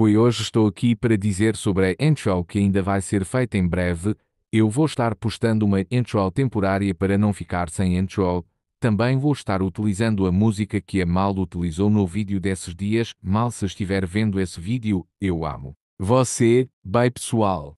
Oi, hoje estou aqui para dizer sobre a intro que ainda vai ser feita em breve. Eu vou estar postando uma intro temporária para não ficar sem intro. Também vou estar utilizando a música que a Mal utilizou no vídeo desses dias. Mal se estiver vendo esse vídeo, eu amo. Você, bem pessoal.